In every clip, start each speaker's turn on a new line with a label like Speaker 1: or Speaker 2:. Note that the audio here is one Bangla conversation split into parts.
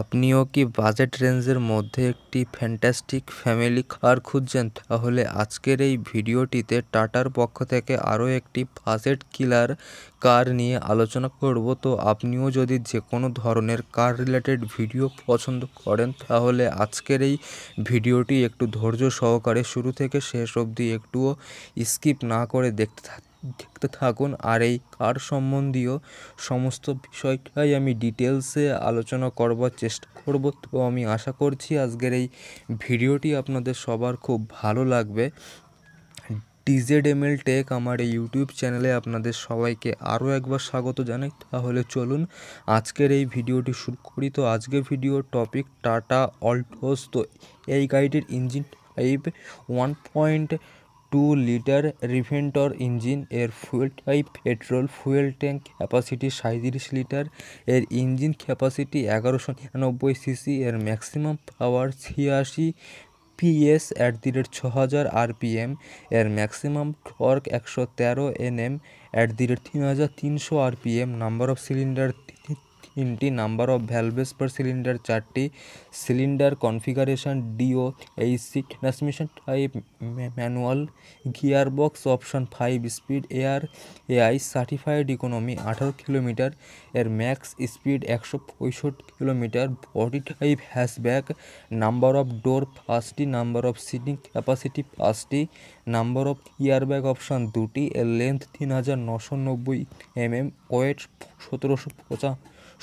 Speaker 1: আপনিও কি বাজেট রেঞ্জের মধ্যে একটি ফ্যান্টাস্টিক ফ্যামিলি কার খুঁজছেন তাহলে আজকের এই ভিডিওটিতে টাটার পক্ষ থেকে আরও একটি বাজেট কিলার কার নিয়ে আলোচনা করব তো আপনিও যদি যে কোনো ধরনের কার রিলেটেড ভিডিও পছন্দ করেন তাহলে আজকের এই ভিডিওটি একটু ধৈর্য সহকারে শুরু থেকে শেষ অবধি একটুও স্কিপ না করে দেখতে থাকুন দেখতে থাকুন আর এই কার সম্বন্ধীয় সমস্ত বিষয়টাই আমি ডিটেলসে আলোচনা করবার চেষ্টা করব তো আমি আশা করছি আজকের এই ভিডিওটি আপনাদের সবার খুব ভালো লাগবে টিজেড এমএল টেক আমার এই ইউটিউব চ্যানেলে আপনাদের সবাইকে আরও একবার স্বাগত জানাই তাহলে চলুন আজকের এই ভিডিওটি শুরু করি তো আজকে ভিডিও টপিক টাটা অল্টোস তো এই গাড়িটির engine type one point two litre Revotron engine এর fuel type petrol fuel tank capacity সাঁত্রিশ লিটার এর ইঞ্জিন ক্যাপাসিটি এগারোশো নিরানব্বই সিসি এর ম্যাক্সিমাম পাওয়ার ছিয়াশি পিএস অ্যাট দি রেট ছ হাজার আরপিএম এর ম্যাক্সিমাম টর্ক একশো তেরো এনএম অ্যাট দি রেট তিন হাজার তিনশো আরপিএম নাম্বার অফ সিলিন্ডার তিনটি number of valves per cylinder চারটি cylinder configuration DOHC transmission type manual gear box option five speed ARAI certified economy আঠারো কিলোমিটার এর ম্যাক্স স্পিড একশো পঁয়ষট্টি kilometre body type hatchback number of door পাঁচটি নাম্বার অফ সিটিং ক্যাপাসিটি পাঁচটি নাম্বার অফ ইয়ারব্যাগ অপশান দুটি এর লেন্থ তিন হাজার নশো নব্বই এম এম ওয়েট সতেরোশো পঁচা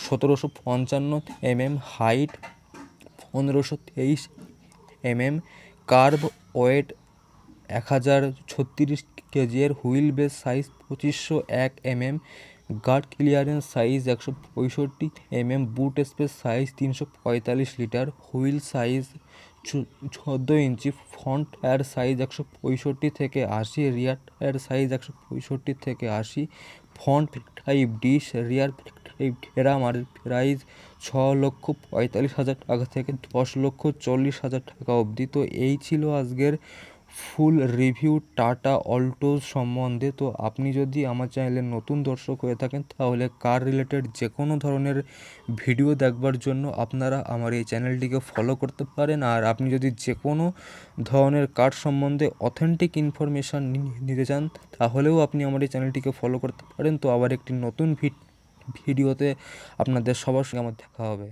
Speaker 1: সতেরোশো পঞ্চান্ন এমএম হাইট পনেরোশো তেইশ এমএম কার্ভ ওয়েট এক হাজার ছত্রিশ কেজি এর হুইল বেস সাইজ পঁচিশশো এক এমএম গার্ড ক্লিয়ারেন্স সাইজ একশো পঁয়ষট্টি এমএম বুট স্পেস সাইজ তিনশো পঁয়তাল্লিশ লিটার হুইল সাইজ চোদ্দো ইঞ্চি ফ্রন্ট টায়ার সাইজ একশো পঁয়ষট্টি থেকে আশি রিয়ার টায়ার সাইজ একশো পঁয়ষট্টি থেকে আশি ফ্রন্ট টাইপ ডিশ রিয়ার এই এরা আমার প্রাইস ছ লক্ষ পঁয়তাল্লিশ হাজার টাকা থেকে দশ লক্ষ চল্লিশ হাজার টাকা অবধি তো এই ছিল আজকের ফুল রিভিউ টাটা অল্টোজ সম্বন্ধে তো আপনি যদি আমার চ্যানেলে নতুন দর্শক হয়ে থাকেন তাহলে কার রিলেটেড যে কোনো ধরনের ভিডিও দেখবার জন্য আপনারা আমার এই চ্যানেলটিকে ফলো করতে পারেন আর আপনি যদি যে কোনো ধরনের কার সম্বন্ধে অথেন্টিক ইনফরমেশান নিতে চান তাহলেও আপনি আমার এই চ্যানেলটিকে ফলো করতে পারেন তো আবার একটি নতুন ভিড ভিডিওতে আপনাদের সবার সঙ্গে আমার দেখা হবে